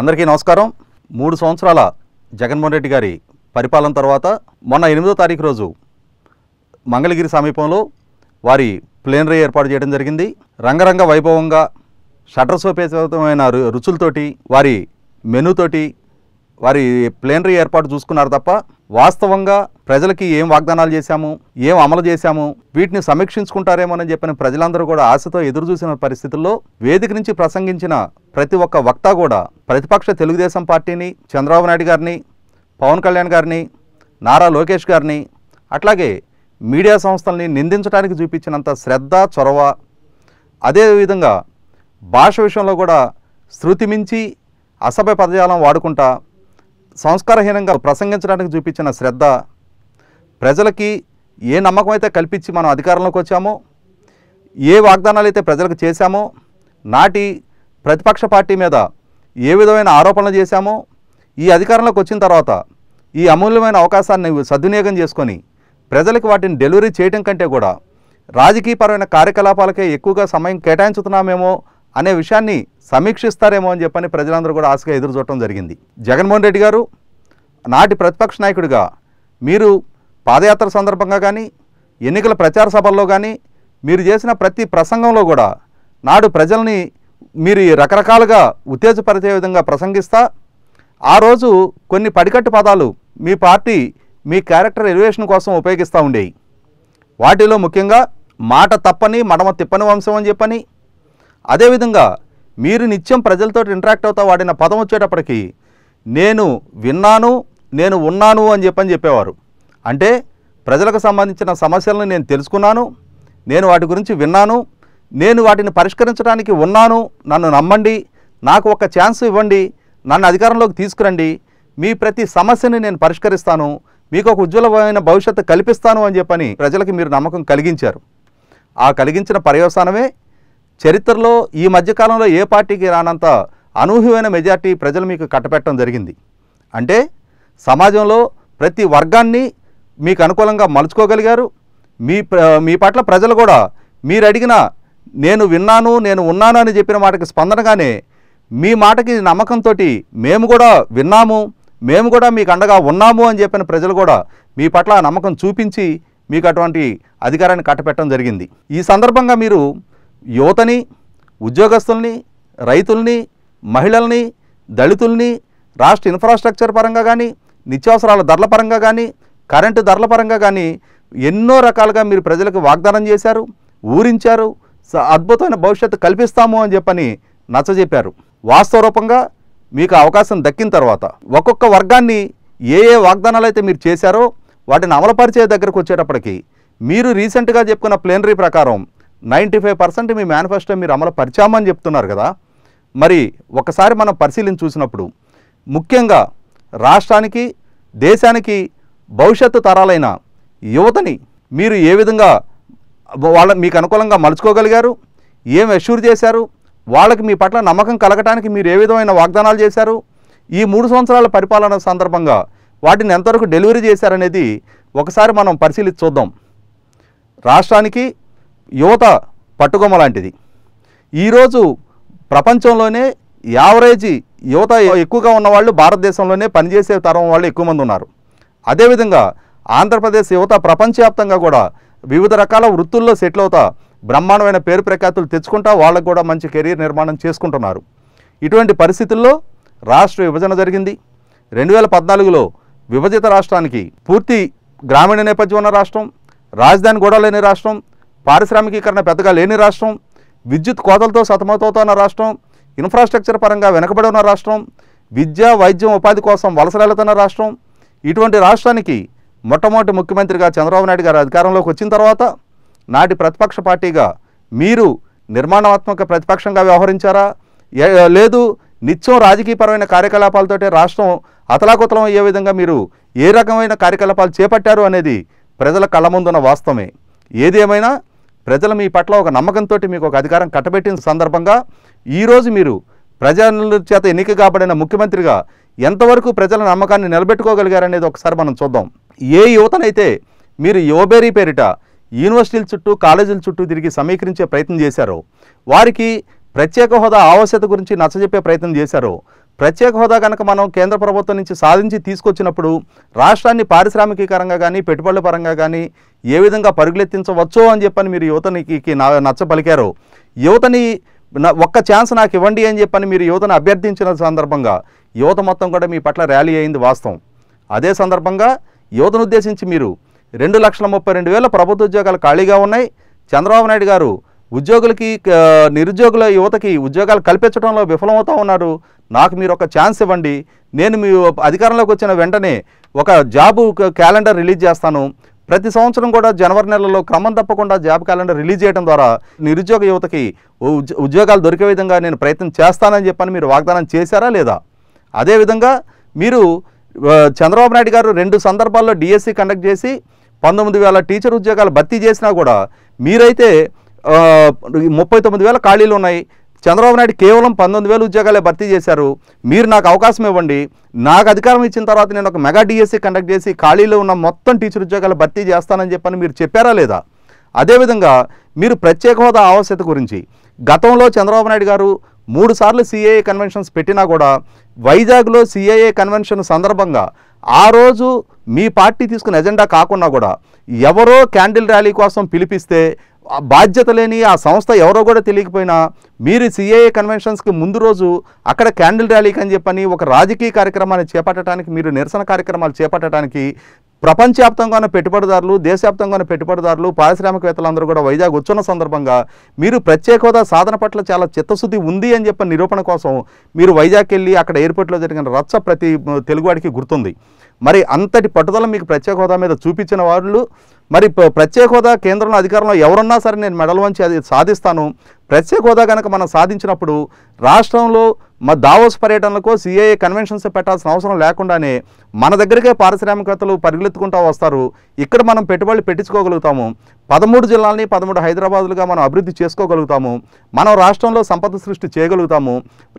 అందరికీ నమస్కారం మూడు సంవత్సరాల జగన్మోహన్ రెడ్డి గారి పరిపాలన తర్వాత మొన్న ఎనిమిదో తారీఖు రోజు మంగళగిరి సమీపంలో వారి ప్లేనరీ ఏర్పాటు చేయడం జరిగింది రంగరంగ వైభవంగా షటర్ సోపేతమైన రుచులతోటి వారి మెనూతోటి వారి ప్లేనరీ ఏర్పాటు చూసుకున్నారు తప్ప వాస్తవంగా ప్రజలకి ఏం వాగ్దానాలు చేశాము ఏం అమలు చేశాము వీటిని సమీక్షించుకుంటారేమోనని చెప్పిన ప్రజలందరూ కూడా ఆశతో ఎదురు చూసిన పరిస్థితుల్లో వేదిక నుంచి ప్రసంగించిన ప్రతి ఒక్క వక్త కూడా ప్రతిపక్ష తెలుగుదేశం పార్టీని చంద్రబాబు నాయుడు గారిని పవన్ కళ్యాణ్ గారిని నారా లోకేష్ గారిని అట్లాగే మీడియా సంస్థల్ని నిందించడానికి చూపించినంత శ్రద్ధ చొరవ అదేవిధంగా భాష విషయంలో కూడా శృతి మించి అసభ్య పదజాలం వాడుకుంటా సంస్కారహీనంగా ప్రసంగించడానికి చూపించిన శ్రద్ధ ప్రజలకి ఏ నమ్మకం అయితే కల్పించి మనం అధికారంలోకి వచ్చామో ఏ వాగ్దానాలు అయితే ప్రజలకు చేశామో నాటి ప్రతిపక్ష పార్టీ మీద ఏ విధమైన ఆరోపణలు చేశామో ఈ అధికారంలోకి వచ్చిన తర్వాత ఈ అమూల్యమైన అవకాశాన్ని సద్వినియోగం చేసుకొని ప్రజలకు వాటిని డెలివరీ చేయడం కంటే కూడా రాజకీయపరమైన కార్యకలాపాలకే ఎక్కువగా సమయం కేటాయించుతున్నామేమో అనే విషయాన్ని సమీక్షిస్తారేమో అని చెప్పని ప్రజలందరూ కూడా ఆశగా ఎదురు చూడటం జరిగింది జగన్మోహన్ రెడ్డి గారు నాటి ప్రతిపక్ష నాయకుడిగా మీరు పాదయాత్ర సందర్భంగా కానీ ఎన్నికల ప్రచార సభల్లో కానీ మీరు చేసిన ప్రతి ప్రసంగంలో కూడా నాడు ప్రజల్ని మీరు రకరకాలుగా ఉత్తేజపరిచే విధంగా ప్రసంగిస్తా ఆ రోజు కొన్ని పడికట్టు పదాలు మీ పార్టీ మీ క్యారెక్టర్ ఎలివేషన్ కోసం ఉపయోగిస్తూ ఉండేవి వాటిలో ముఖ్యంగా మాట తప్పని మడమ తిప్పని వంశం అని చెప్పని అదేవిధంగా మీరు నిత్యం ప్రజలతో ఇంటరాక్ట్ అవుతా వాడిన పదం వచ్చేటప్పటికి నేను విన్నాను నేను ఉన్నాను అని చెప్పని చెప్పేవారు అంటే ప్రజలకు సంబంధించిన సమస్యలను నేను తెలుసుకున్నాను నేను వాటి గురించి విన్నాను నేను వాటిని పరిష్కరించడానికి ఉన్నాను నన్ను నమ్మండి నాకు ఒక ఛాన్స్ ఇవ్వండి నన్ను అధికారంలోకి తీసుకురండి మీ ప్రతి సమస్యని నేను పరిష్కరిస్తాను మీకు ఒక ఉజ్వలమైన భవిష్యత్తు కల్పిస్తాను అని చెప్పని ప్రజలకు మీరు నమ్మకం కలిగించారు ఆ కలిగించిన పర్యవసానమే చరిత్రలో ఈ మధ్యకాలంలో ఏ పార్టీకి రానంత అనూహ్యమైన మెజార్టీ ప్రజలు మీకు కట్టపెట్టడం జరిగింది అంటే సమాజంలో ప్రతి వర్గాన్ని మీకు అనుకూలంగా మలుచుకోగలిగారు మీ మీ పట్ల ప్రజలు కూడా మీరు అడిగిన నేను విన్నాను నేను ఉన్నాను అని చెప్పిన మాటకి స్పందనగానే మీ మాటకి నమ్మకంతో మేము కూడా విన్నాము మేము కూడా మీకు అండగా ఉన్నాము అని చెప్పిన ప్రజలు కూడా మీ పట్ల నమ్మకం చూపించి మీకు అటువంటి అధికారాన్ని కట్టపెట్టడం జరిగింది ఈ సందర్భంగా మీరు యువతని ఉద్యోగస్తుల్ని రైతుల్ని మహిళల్ని దళితుల్ని రాష్ట్ర ఇన్ఫ్రాస్ట్రక్చర్ పరంగా కానీ నిత్యావసరాల ధరల పరంగా కానీ కరెంటు ధరల పరంగా కానీ ఎన్నో రకాలుగా మీరు ప్రజలకు వాగ్దానం చేశారు ఊరించారు అద్భుతమైన భవిష్యత్తు కల్పిస్తాము అని చెప్పని నచ్చజెప్పారు వాస్తవ రూపంగా మీకు అవకాశం దక్కిన తర్వాత ఒక్కొక్క వర్గాన్ని ఏ ఏ వాగ్దానాలు అయితే మీరు చేశారో వాటిని అమలుపరిచే దగ్గరకు వచ్చేటప్పటికి మీరు రీసెంట్గా చెప్పుకున్న ప్లేనరీ ప్రకారం నైంటీ ఫైవ్ పర్సెంట్ మీ మేనిఫెస్టో మీరు అమలు పరిచామని చెప్తున్నారు కదా మరి ఒకసారి మనం పరిశీలించి చూసినప్పుడు ముఖ్యంగా రాష్ట్రానికి దేశానికి భవిష్యత్తు తరాలైన యువతని మీరు ఏ విధంగా వాళ్ళ మీకు అనుకూలంగా మలుచుకోగలిగారు ఏం అష్యూర్ చేశారు వాళ్ళకి మీ పట్ల నమ్మకం కలగటానికి మీరు ఏ విధమైన వాగ్దానాలు చేశారు ఈ మూడు సంవత్సరాల పరిపాలన సందర్భంగా వాటిని ఎంతవరకు డెలివరీ చేశారనేది ఒకసారి మనం పరిశీలించి చూద్దాం రాష్ట్రానికి యువత పట్టుకొమ్మ లాంటిది ఈరోజు ప్రపంచంలోనే యావరేజ్ యువత ఎక్కువగా ఉన్నవాళ్ళు భారతదేశంలోనే పనిచేసే తరం వాళ్ళు ఎక్కువ మంది ఉన్నారు అదేవిధంగా ఆంధ్రప్రదేశ్ యువత ప్రపంచవ్యాప్తంగా కూడా వివిధ రకాల వృత్తుల్లో సెటిల్ అవుతా బ్రహ్మాండమైన పేరు ప్రఖ్యాతులు తెచ్చుకుంటా వాళ్ళకు కూడా మంచి కెరీర్ నిర్మాణం చేసుకుంటున్నారు ఇటువంటి పరిస్థితుల్లో రాష్ట్ర విభజన జరిగింది రెండు వేల పద్నాలుగులో విభజిత రాష్ట్రానికి పూర్తి గ్రామీణ నేపథ్యం ఉన్న రాష్ట్రం రాజధాని గోడ లేని రాష్ట్రం పారిశ్రామికీకరణ పెద్దగా లేని రాష్ట్రం విద్యుత్ కోతలతో సతమతవుతున్న రాష్ట్రం ఇన్ఫ్రాస్ట్రక్చర్ పరంగా వెనకబడి ఉన్న రాష్ట్రం విద్య వైద్యం ఉపాధి కోసం వలస రాష్ట్రం ఇటువంటి రాష్ట్రానికి మొట్టమొదటి ముఖ్యమంత్రిగా చంద్రబాబు నాయుడు గారు అధికారంలోకి వచ్చిన తర్వాత నాటి ప్రతిపక్ష పార్టీగా మీరు నిర్మాణాత్మక ప్రతిపక్షంగా వ్యవహరించారా లేదు నిత్యం రాజకీయపరమైన కార్యకలాపాలతోటే రాష్ట్రం అతలాకుతలం అయ్యే విధంగా మీరు ఏ రకమైన కార్యకలాపాలు చేపట్టారు అనేది ప్రజల కళ్ళ ముందున్న వాస్తవమే ఏది ఏమైనా ప్రజలు మీ పట్ల ఒక నమ్మకంతో మీకు ఒక అధికారం కట్టబెట్టిన సందర్భంగా ఈరోజు మీరు ప్రజల చేత ఎన్నిక కాబడిన ముఖ్యమంత్రిగా ఎంతవరకు ప్రజల నమ్మకాన్ని నిలబెట్టుకోగలిగారనేది ఒకసారి మనం చూద్దాం ఏ యువతనైతే మీరు యువబేరీ పేరిట యూనివర్సిటీల చుట్టూ కాలేజీల చుట్టూ తిరిగి సమీకరించే ప్రయత్నం చేశారో వారికి ప్రత్యేక హోదా ఆవశ్యత గురించి నచ్చజెప్పే ప్రయత్నం చేశారో ప్రత్యేక హోదా కనుక మనం కేంద్ర ప్రభుత్వం నుంచి సాధించి తీసుకొచ్చినప్పుడు రాష్ట్రాన్ని పారిశ్రామికీకరంగా కానీ పెట్టుబడుల పరంగా కానీ ఏ విధంగా పరుగులెత్తించవచ్చో అని చెప్పని మీరు యువతనికి నచ్చ పలికారో యువతని ఒక్క ఛాన్స్ నాకు ఇవ్వండి అని చెప్పని మీరు యువతను అభ్యర్థించిన సందర్భంగా యువత మొత్తం కూడా మీ పట్ల ర్యాలీ అయింది వాస్తవం అదే సందర్భంగా యువతను ఉద్దేశించి మీరు రెండు లక్షల ముప్పై రెండు వేల ప్రభుత్వ ఉద్యోగాలు ఖాళీగా ఉన్నాయి చంద్రబాబు నాయుడు గారు ఉద్యోగులకి నిరుద్యోగుల యువతకి ఉద్యోగాలు కల్పించడంలో విఫలమవుతూ ఉన్నారు నాకు మీరు ఒక ఛాన్స్ ఇవ్వండి నేను మీ అధికారంలోకి వచ్చిన వెంటనే ఒక జాబు క్యాలెండర్ రిలీజ్ చేస్తాను ప్రతి సంవత్సరం కూడా జనవరి నెలలో క్రమం తప్పకుండా జాబ్ క్యాలెండర్ రిలీజ్ చేయడం ద్వారా నిరుద్యోగ యువతకి ఉద్యోగాలు దొరికే విధంగా నేను ప్రయత్నం చేస్తానని చెప్పని మీరు వాగ్దానం చేశారా లేదా అదేవిధంగా మీరు చంద్రబాబు నాయుడు గారు రెండు సందర్భాల్లో డిఎస్సి కండక్ట్ e చేసి పంతొమ్మిది వేల టీచర్ ఉద్యోగాలు భర్తీ చేసినా కూడా మీరైతే ముప్పై తొమ్మిది వేల ఖాళీలు ఉన్నాయి చంద్రబాబు నాయుడు కేవలం పంతొమ్మిది వేల ఉద్యోగాలే భర్తీ చేశారు మీరు నాకు అవకాశం ఇవ్వండి నాకు అధికారం ఇచ్చిన తర్వాత నేను ఒక మెగా డిఎస్సి కండక్ట్ e చేసి ఖాళీలో ఉన్న మొత్తం టీచర్ ఉద్యోగాలు భర్తీ చేస్తానని చెప్పని మీరు చెప్పారా లేదా అదేవిధంగా మీరు ప్రత్యేక హోదా ఆవశ్యత గురించి గతంలో చంద్రబాబు నాయుడు గారు మూడు సార్లు సిఏఏ కన్వెన్షన్స్ పెట్టినా కూడా వైజాగ్లో సిఏఏ కన్వెన్షన్ సందర్భంగా ఆ రోజు మీ పార్టీ తీసుకున్న ఎజెండా కాకుండా కూడా ఎవరో క్యాండిల్ ర్యాలీ కోసం పిలిపిస్తే బాధ్యత లేని ఆ సంస్థ ఎవరో కూడా తెలియకపోయినా మీరు సిఏఏ కన్వెన్షన్స్కి ముందు రోజు అక్కడ క్యాండిల్ ర్యాలీకి అని చెప్పని ఒక రాజకీయ కార్యక్రమాన్ని చేపట్టడానికి మీరు నిరసన కార్యక్రమాలు చేపట్టడానికి ప్రపంచవ్యాప్తంగా ఉన్న పెట్టుబడిదారులు దేశవ్యాప్తంగా ఉన్న పెట్టుబడిదారులు పారిశ్రామికవేత్తలందరూ కూడా వైజాగ్ వచ్చున్న సందర్భంగా మీరు ప్రత్యేక హోదా సాధన పట్ల చాలా చిత్తశుద్ధి ఉంది అని చెప్పిన నిరూపణ కోసం మీరు వైజాగ్ వెళ్ళి అక్కడ ఎయిర్పోర్ట్లో జరిగిన రచ్చ ప్రతి తెలుగువాడికి గుర్తుంది మరి అంతటి పట్టుదల మీకు ప్రత్యేక హోదా మీద చూపించిన వాళ్ళు మరి ప్రత్యేక హోదా కేంద్రంలో అధికారంలో ఎవరున్నా సరే నేను మెడల్ వంచి అది సాధిస్తాను ప్రత్యేక హోదా కనుక మనం సాధించినప్పుడు రాష్ట్రంలో మా దావోస్ పర్యటనలకు సిఏఏ కన్వెన్షన్స్ పెట్టాల్సిన అవసరం లేకుండానే మన దగ్గరికే పారిశ్రామికవేత్తలు పరిగెత్తుకుంటూ వస్తారు ఇక్కడ మనం పెట్టుబడులు పెట్టించుకోగలుగుతాము పదమూడు జిల్లాలని పదమూడు హైదరాబాదులుగా మనం అభివృద్ధి చేసుకోగలుగుతాము మనం రాష్ట్రంలో సంపద సృష్టి చేయగలుగుతాము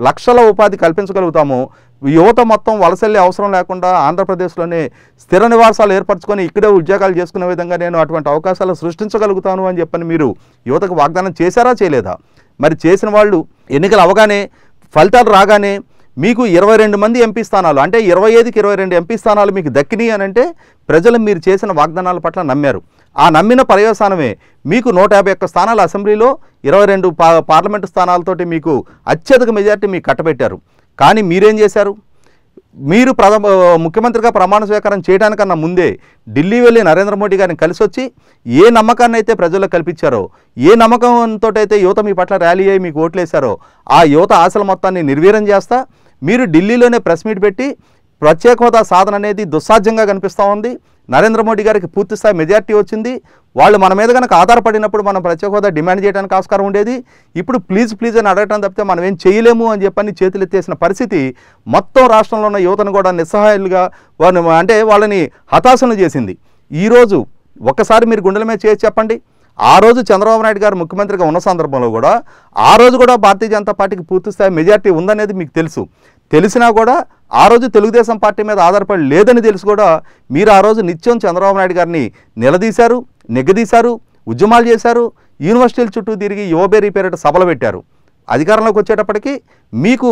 లక్షల ఉపాధి కల్పించగలుగుతాము యువత మొత్తం వలసల్లే అవసరం లేకుండా ఆంధ్రప్రదేశ్లోనే స్థిర నివాసాలు ఏర్పరచుకొని ఇక్కడే ఉద్యోగాలు చేసుకునే విధంగా నేను అటువంటి అవకాశాలు సృష్టించగలుగుతాను అని చెప్పని మీరు యువతకు వాగ్దానం చేశారా చేయలేదా మరి చేసిన వాళ్ళు ఎన్నికలు అవగానే ఫలితాలు రాగానే మీకు ఇరవై రెండు మంది ఎంపీ స్థానాలు అంటే ఇరవై ఐదుకి ఇరవై రెండు ఎంపీ స్థానాలు మీకు దక్కినాయి అని అంటే ప్రజలు మీరు చేసిన వాగ్దానాల పట్ల నమ్మారు ఆ నమ్మిన పర్యవసానమే మీకు నూట యాభై ఒక్క స్థానాలు అసెంబ్లీలో ఇరవై రెండు పా పార్లమెంటు స్థానాలతోటి మీకు అత్యధిక మెజార్టీ మీకు కట్టబెట్టారు కానీ మీరేం చేశారు మీరు ప్రథమ ముఖ్యమంత్రిగా ప్రమాణ స్వీకారం చేయడానికన్నా ముందే ఢిల్లీ వెళ్ళి నరేంద్ర మోడీ గారిని కలిసి వచ్చి ఏ నమ్మకాన్ని అయితే ప్రజల్లో కల్పించారో ఏ నమ్మకంతో అయితే యువత మీ పట్ల ర్యాలీ అయ్యి మీకు ఓట్లేశారో ఆ యువత ఆశల మొత్తాన్ని నిర్వీర్యం చేస్తా మీరు ఢిల్లీలోనే ప్రెస్ మీట్ పెట్టి ప్రత్యేక హోదా సాధన అనేది దుస్సాధ్యంగా కనిపిస్తూ ఉంది నరేంద్ర మోడీ గారికి పూర్తిస్థాయి మెజార్టీ వచ్చింది వాళ్ళు మన మీద కనుక ఆధారపడినప్పుడు మనం ప్రత్యేక హోదా డిమాండ్ చేయడానికి ఆస్కారం ఉండేది ఇప్పుడు ప్లీజ్ ప్లీజ్ అని అడగటం తప్పితే మనం ఏం చేయలేము అని చెప్పని చేతులెత్తేసిన పరిస్థితి మొత్తం రాష్ట్రంలో ఉన్న యువతను కూడా నిస్సహాయాలుగా అంటే వాళ్ళని హతాశను చేసింది ఈరోజు ఒక్కసారి మీరు గుండెల మీద చేసి చెప్పండి ఆ రోజు చంద్రబాబు నాయుడు గారు ముఖ్యమంత్రిగా ఉన్న సందర్భంలో కూడా ఆ రోజు కూడా భారతీయ జనతా పార్టీకి పూర్తిస్థాయి మెజార్టీ ఉందనేది మీకు తెలుసు తెలిసినా కూడా ఆ రోజు తెలుగుదేశం పార్టీ మీద ఆధారపడి లేదని తెలిసి కూడా మీరు ఆ రోజు నిత్యం చంద్రబాబు నాయుడు గారిని నిలదీశారు నెగ్గదీశారు ఉద్యమాలు చేశారు యూనివర్సిటీల చుట్టూ తిరిగి యువబేరీ పేరిట సభలు పెట్టారు అధికారంలోకి వచ్చేటప్పటికీ మీకు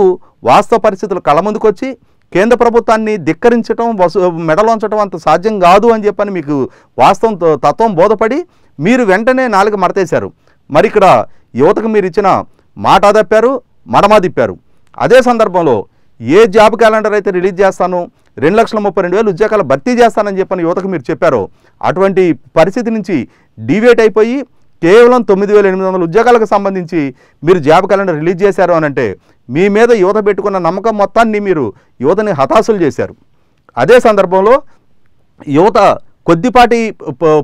వాస్తవ పరిస్థితులు కళ్ళ ముందుకొచ్చి కేంద్ర ప్రభుత్వాన్ని ధిక్కరించడం వసు మెడలోంచడం అంత సాధ్యం కాదు అని చెప్పని మీకు వాస్తవం తత్వం బోధపడి మీరు వెంటనే నాలుగు మరతేశారు మరి ఇక్కడ యువతకు మీరు ఇచ్చిన మాట దప్పారు మడమా తిప్పారు అదే సందర్భంలో ఏ జాబ్ క్యాలెండర్ అయితే రిలీజ్ చేస్తాను రెండు లక్షల ముప్పై రెండు వేలు ఉద్యోగాలు భర్తీ చేస్తానని చెప్పని యువతకు మీరు చెప్పారో అటువంటి పరిస్థితి నుంచి డివేట్ అయిపోయి కేవలం తొమ్మిది వేల ఎనిమిది వందల ఉద్యోగాలకు సంబంధించి మీరు జాబ్ క్యాలెండర్ రిలీజ్ చేశారు అని అంటే మీ మీద యువత పెట్టుకున్న నమ్మకం మొత్తాన్ని మీరు యువతని హతాశలు చేశారు అదే సందర్భంలో యువత కొద్దిపాటి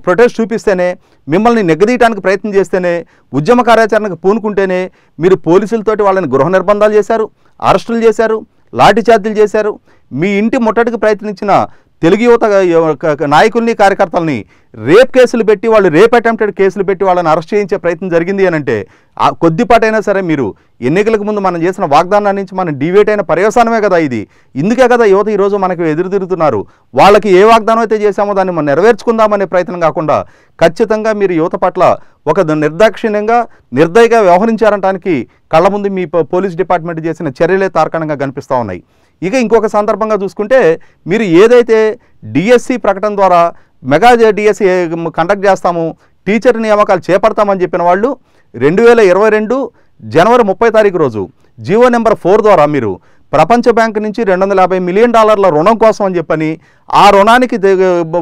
ప్రొటెస్ట్ చూపిస్తేనే మిమ్మల్ని నెగ్గదీయటానికి ప్రయత్నం చేస్తేనే ఉద్యమ కార్యాచరణకు పూనుకుంటేనే మీరు పోలీసులతోటి వాళ్ళని గృహ నిర్బంధాలు చేశారు అరెస్టులు చేశారు లాఠీచార్జీలు చేశారు మీ ఇంటి ముట్టడికి ప్రయత్నించిన తెలుగు యువత నాయకుల్ని కార్యకర్తల్ని రేప్ కేసులు పెట్టి వాళ్ళు రేప్ అటెంప్టెడ్ కేసులు పెట్టి వాళ్ళని అరెస్ట్ చేయించే ప్రయత్నం జరిగింది అని అంటే కొద్దిపాటైనా సరే మీరు ఎన్నికలకు ముందు మనం చేసిన వాగ్దానాల నుంచి మనం డివేట్ అయిన పర్యవసానమే కదా ఇది ఇందుకే కదా యువత ఈరోజు మనకు ఎదురు తిరుగుతున్నారు వాళ్ళకి ఏ వాగ్దానం అయితే చేశామో దాన్ని మనం నెరవేర్చుకుందామనే ప్రయత్నం కాకుండా ఖచ్చితంగా మీరు యువత పట్ల ఒక నిర్దాక్షిణ్యంగా నిర్దయగా వ్యవహరించారనడానికి కళ్ళ ముందు మీ పోలీస్ డిపార్ట్మెంట్ చేసిన చర్యలే తార్కాణంగా కనిపిస్తూ ఉన్నాయి ఇక ఇంకొక సందర్భంగా చూసుకుంటే మీరు ఏదైతే డిఎస్సి ప్రకటన ద్వారా మెగా డిఎస్సి కండక్ట్ చేస్తాము టీచర్ నియామకాలు చేపడతామని చెప్పిన వాళ్ళు రెండు వేల ఇరవై రెండు జనవరి ముప్పై తారీఖు రోజు జియో నెంబర్ ఫోర్ ద్వారా మీరు ప్రపంచ బ్యాంక్ నుంచి రెండు వందల యాభై మిలియన్ డాలర్ల రుణం కోసం అని చెప్పని ఆ రుణానికి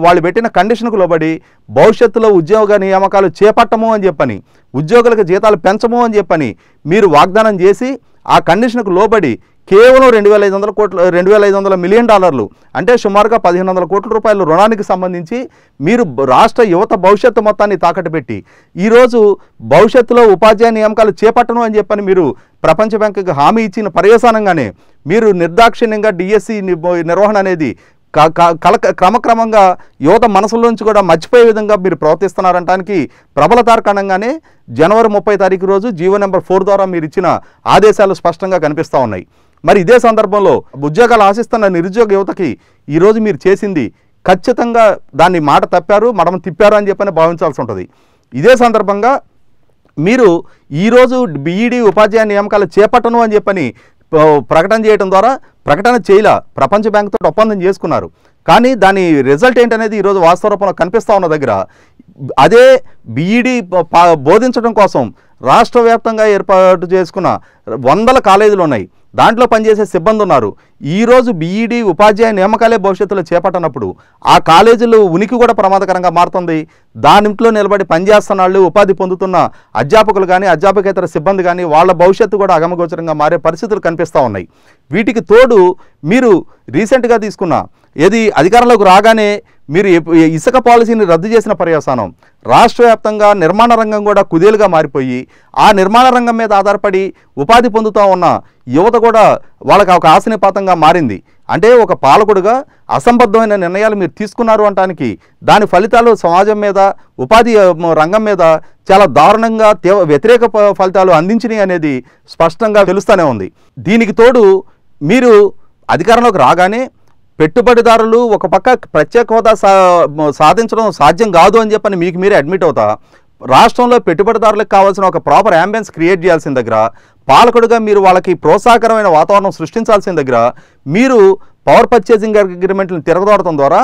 వాళ్ళు పెట్టిన కండిషన్కు లోబడి భవిష్యత్తులో ఉద్యోగ నియామకాలు చేపట్టము అని చెప్పని ఉద్యోగులకు జీతాలు పెంచము అని చెప్పని మీరు వాగ్దానం చేసి ఆ కండిషన్కు లోబడి కేవలం రెండు వేల ఐదు వందల కోట్ల రెండు వేల ఐదు వందల మిలియన్ డాలర్లు అంటే సుమారుగా పదిహేను వందల కోట్ల రూపాయల రుణానికి సంబంధించి మీరు రాష్ట్ర యువత భవిష్యత్తు మొత్తాన్ని తాకట్టు పెట్టి ఈరోజు భవిష్యత్తులో ఉపాధ్యాయ నియామకాలు చేపట్టను అని చెప్పని మీరు ప్రపంచ బ్యాంకుకి హామీ ఇచ్చిన పర్యవసానంగానే మీరు నిర్దాక్షిణ్యంగా డిఎస్సి నిర్వహణ అనేది కల క్రమక్రమంగా యువత మనసులోంచి కూడా మర్చిపోయే విధంగా మీరు ప్రవర్తిస్తున్నారంటానికి ప్రబల తారకాణంగానే జనవరి ముప్పై తారీఖు రోజు జీవో నెంబర్ ఫోర్ ద్వారా మీరు ఇచ్చిన ఆదేశాలు స్పష్టంగా కనిపిస్తూ ఉన్నాయి మరి ఇదే సందర్భంలో ఉద్యోగాలు ఆశిస్తున్న నిరుద్యోగ యువతకి ఈరోజు మీరు చేసింది ఖచ్చితంగా దాన్ని మాట తప్పారు మడమ తిప్పారు అని చెప్పని భావించాల్సి ఉంటుంది ఇదే సందర్భంగా మీరు ఈరోజు బీఈడీ ఉపాధ్యాయ నియామకాలు చేపట్టను అని చెప్పని ప్రకటన చేయడం ద్వారా ప్రకటన చేయలే ప్రపంచ బ్యాంకుతో ఒప్పందం చేసుకున్నారు కానీ దాని రిజల్ట్ ఏంటనేది ఈరోజు వాస్తవ రూపంలో కనిపిస్తూ ఉన్న దగ్గర అదే బీఈడి బోధించడం కోసం రాష్ట్ర వ్యాప్తంగా ఏర్పాటు చేసుకున్న వందల కాలేజీలు ఉన్నాయి దాంట్లో పనిచేసే సిబ్బంది ఉన్నారు ఈరోజు బీఈడీ ఉపాధ్యాయ నియామకాలే భవిష్యత్తులో చేపట్టనప్పుడు ఆ కాలేజీలో ఉనికి కూడా ప్రమాదకరంగా మారుతుంది దానింట్లో నిలబడి పనిచేస్తున్న వాళ్ళు ఉపాధి పొందుతున్న అధ్యాపకులు కానీ అధ్యాపకేతర సిబ్బంది కానీ వాళ్ళ భవిష్యత్తు కూడా అగమగోచరంగా మారే పరిస్థితులు కనిపిస్తూ ఉన్నాయి వీటికి తోడు మీరు రీసెంట్గా తీసుకున్న ఏది అధికారంలోకి రాగానే మీరు ఇసుక పాలసీని రద్దు చేసిన పర్యవసానం రాష్ట్ర వ్యాప్తంగా నిర్మాణ రంగం కూడా కుదేలుగా మారిపోయి ఆ నిర్మాణ రంగం మీద ఆధారపడి ఉపాధి పొందుతూ ఉన్న యువత కూడా వాళ్ళకి ఒక ఆశనిపాతంగా మారింది అంటే ఒక పాలకుడుగా అసంబద్ధమైన నిర్ణయాలు మీరు తీసుకున్నారు అనటానికి దాని ఫలితాలు సమాజం మీద ఉపాధి రంగం మీద చాలా దారుణంగా వ్యతిరేక ఫలితాలు అందించినాయి అనేది స్పష్టంగా తెలుస్తూనే ఉంది దీనికి తోడు మీరు అధికారంలోకి రాగానే పెట్టుబడిదారులు ఒక పక్క ప్రత్యేక హోదా సా సాధించడం సాధ్యం కాదు అని చెప్పని మీకు మీరే అడ్మిట్ అవుతా రాష్ట్రంలో పెట్టుబడిదారులకు కావాల్సిన ఒక ప్రాపర్ అంబియన్స్ క్రియేట్ చేయాల్సిన దగ్గర పాలకుడుగా మీరు వాళ్ళకి ప్రోత్సాహకరమైన వాతావరణం సృష్టించాల్సిన దగ్గర మీరు పవర్ పర్చేసింగ్ అగ్రిమెంట్లను తిరగదోడటం ద్వారా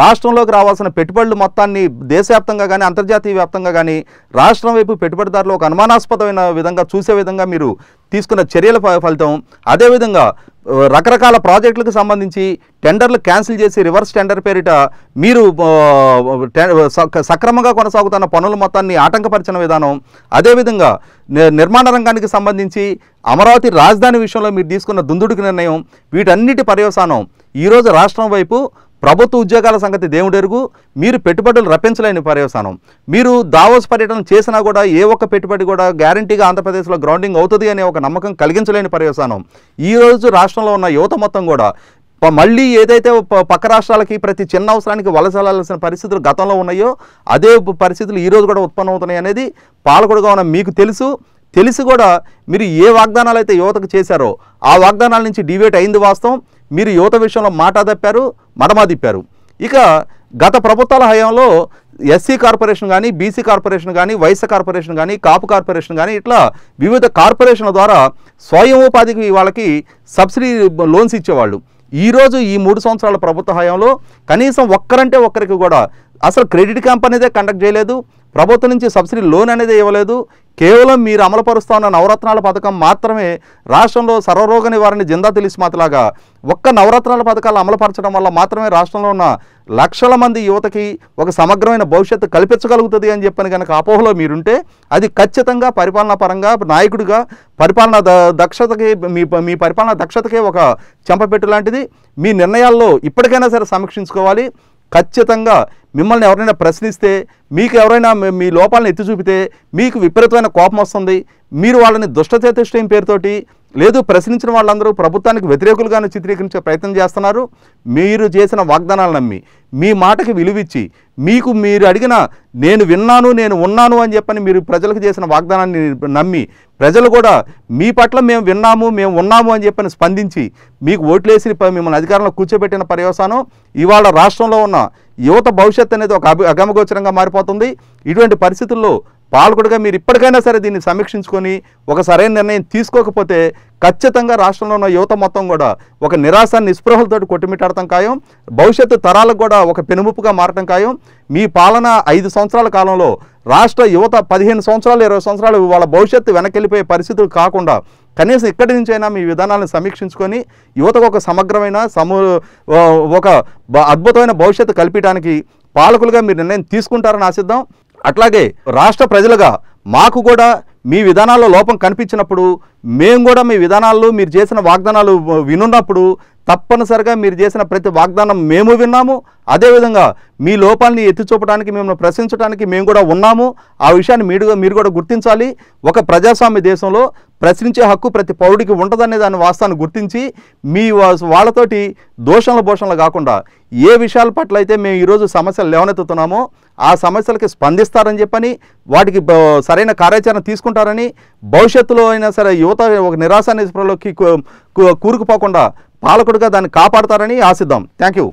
రాష్ట్రంలోకి రావాల్సిన పెట్టుబడులు మొత్తాన్ని దేశవ్యాప్తంగా కానీ అంతర్జాతీయ వ్యాప్తంగా కానీ రాష్ట్రం వైపు పెట్టుబడిదారులు ఒక అనుమానాస్పదమైన విధంగా చూసే విధంగా మీరు తీసుకున్న చర్యల ఫలితం అదేవిధంగా రకరకాల ప్రాజెక్టులకు సంబంధించి టెండర్లు క్యాన్సిల్ చేసి రివర్స్ టెండర్ పేరిట మీరు సక్రమంగా కొనసాగుతున్న పనుల మొత్తాన్ని ఆటంకపరిచిన విధానం అదేవిధంగా నిర్మాణ రంగానికి సంబంధించి అమరావతి రాజధాని విషయంలో మీరు తీసుకున్న దుందుడికి నిర్ణయం వీటన్నిటి పర్యవసానం ఈరోజు రాష్ట్రం వైపు ప్రభుత్వ ఉద్యోగాల సంగతి దేవుడెరుగు మీరు పెట్టుబడులు రప్పించలేని పర్యవసానం మీరు దావోస్ పర్యటన చేసినా కూడా ఏ ఒక్క పెట్టుబడి కూడా గ్యారంటీగా ఆంధ్రప్రదేశ్లో గ్రౌండింగ్ అవుతుంది అనే ఒక నమ్మకం కలిగించలేని పర్యవసానం ఈరోజు రాష్ట్రంలో ఉన్న యువత మొత్తం కూడా మళ్ళీ ఏదైతే పక్క రాష్ట్రాలకి ప్రతి చిన్న అవసరానికి వలస వెళ్ళాల్సిన పరిస్థితులు గతంలో ఉన్నాయో అదే పరిస్థితులు ఈరోజు కూడా అవుతున్నాయి అనేది పాలకుడుగా ఉన్న మీకు తెలుసు తెలిసి కూడా మీరు ఏ వాగ్దానాలు అయితే యువతకు చేశారో ఆ వాగ్దానాల నుంచి డివేట్ అయింది వాస్తవం మీరు యువత విషయంలో మాట తప్పారు మడమ తిప్పారు ఇక గత ప్రభుత్వాల హయాంలో ఎస్సీ కార్పొరేషన్ కానీ బీసీ కార్పొరేషన్ కానీ వైస్ కార్పొరేషన్ కానీ కాపు కార్పొరేషన్ కానీ ఇట్లా వివిధ కార్పొరేషన్ల ద్వారా స్వయం ఉపాధికి వాళ్ళకి సబ్సిడీ లోన్స్ ఇచ్చేవాళ్ళు ఈరోజు ఈ మూడు సంవత్సరాల ప్రభుత్వ హయాంలో కనీసం ఒక్కరంటే ఒక్కరికి కూడా అసలు క్రెడిట్ క్యాంప్ అనేదే కండక్ట్ చేయలేదు ప్రభుత్వం నుంచి సబ్సిడీ లోన్ అనేది ఇవ్వలేదు కేవలం మీరు అమలుపరుస్తున్న నవరత్నాల పథకం మాత్రమే రాష్ట్రంలో సర్వరోగ నివారణ జిందా మాతలాగా ఒక్క నవరత్నాల పథకాలు అమలుపరచడం వల్ల మాత్రమే రాష్ట్రంలో ఉన్న లక్షల మంది యువతకి ఒక సమగ్రమైన భవిష్యత్తు కల్పించగలుగుతుంది అని చెప్పని కనుక అపోహలో మీరుంటే అది ఖచ్చితంగా పరిపాలనా పరంగా నాయకుడిగా పరిపాలనా దక్షతకి మీ మీ పరిపాలనా దక్షతకే ఒక చెంపపెట్టు లాంటిది మీ నిర్ణయాల్లో ఇప్పటికైనా సరే సమీక్షించుకోవాలి ఖచ్చితంగా మిమ్మల్ని ఎవరైనా ప్రశ్నిస్తే మీకు ఎవరైనా మీ లోపాలను ఎత్తి చూపితే మీకు విపరీతమైన కోపం వస్తుంది మీరు వాళ్ళని దుష్టచేతుష్టయం పేరుతోటి లేదు ప్రశ్నించిన వాళ్ళందరూ ప్రభుత్వానికి వ్యతిరేకులుగాను చిత్రీకరించే ప్రయత్నం చేస్తున్నారు మీరు చేసిన వాగ్దానాలు నమ్మి మీ మాటకి విలువిచ్చి మీకు మీరు అడిగిన నేను విన్నాను నేను ఉన్నాను అని చెప్పని మీరు ప్రజలకు చేసిన వాగ్దానాన్ని నమ్మి ప్రజలు కూడా మీ పట్ల మేము విన్నాము మేము ఉన్నాము అని చెప్పని స్పందించి మీకు ఓట్లేసి మిమ్మల్ని అధికారంలో కూర్చోబెట్టిన పర్యవసానం ఇవాళ రాష్ట్రంలో ఉన్న యువత భవిష్యత్ అనేది ఒక అభి అగమగోచరంగా మారిపోతుంది ఇటువంటి పరిస్థితుల్లో పాలకుడుగా మీరు ఇప్పటికైనా సరే దీన్ని సమీక్షించుకొని ఒక సరైన నిర్ణయం తీసుకోకపోతే ఖచ్చితంగా రాష్ట్రంలో ఉన్న యువత మొత్తం కూడా ఒక నిరాశ నిస్పృహలతో కొట్టుమిట్టాడటం ఖాయం భవిష్యత్తు తరాలకు కూడా ఒక పెనుముప్పుగా మారటం ఖాయం మీ పాలన ఐదు సంవత్సరాల కాలంలో రాష్ట్ర యువత పదిహేను సంవత్సరాలు ఇరవై సంవత్సరాలు వాళ్ళ భవిష్యత్తు వెనకెళ్ళిపోయే పరిస్థితులు కాకుండా కనీసం ఇక్కడి నుంచైనా మీ విధానాలను సమీక్షించుకొని యువతకు ఒక సమగ్రమైన సమూ ఒక అద్భుతమైన భవిష్యత్తు కల్పించడానికి పాలకులుగా మీరు నిర్ణయం తీసుకుంటారని ఆశిద్దాం అట్లాగే రాష్ట్ర ప్రజలుగా మాకు కూడా మీ విధానాల్లో లోపం కనిపించినప్పుడు మేము కూడా మీ విధానాల్లో మీరు చేసిన వాగ్దానాలు వినున్నప్పుడు తప్పనిసరిగా మీరు చేసిన ప్రతి వాగ్దానం మేము విన్నాము అదేవిధంగా మీ లోపాలని ఎత్తి చూపడానికి మేము ప్రశ్నించడానికి మేము కూడా ఉన్నాము ఆ విషయాన్ని మీరు మీరు కూడా గుర్తించాలి ఒక ప్రజాస్వామ్య దేశంలో ప్రశ్నించే హక్కు ప్రతి పౌరుడికి ఉంటుందనే దాని వాస్తవాన్ని గుర్తించి మీ వాళ్ళతోటి దోషంలో భోషణలు కాకుండా ఏ విషయాల పట్ల అయితే మేము ఈరోజు సమస్యలు లేవనెత్తుతున్నామో ఆ సమస్యలకి స్పందిస్తారని చెప్పని వాటికి సరైన కార్యాచరణ తీసుకుంటారని భవిష్యత్తులో అయినా సరే యువత ఒక నిరాశ నిస్పృహలోకి కూరుకుపోకుండా పాలకుడుగా దాన్ని కాపాడతారని ఆశిద్దాం థ్యాంక్ యూ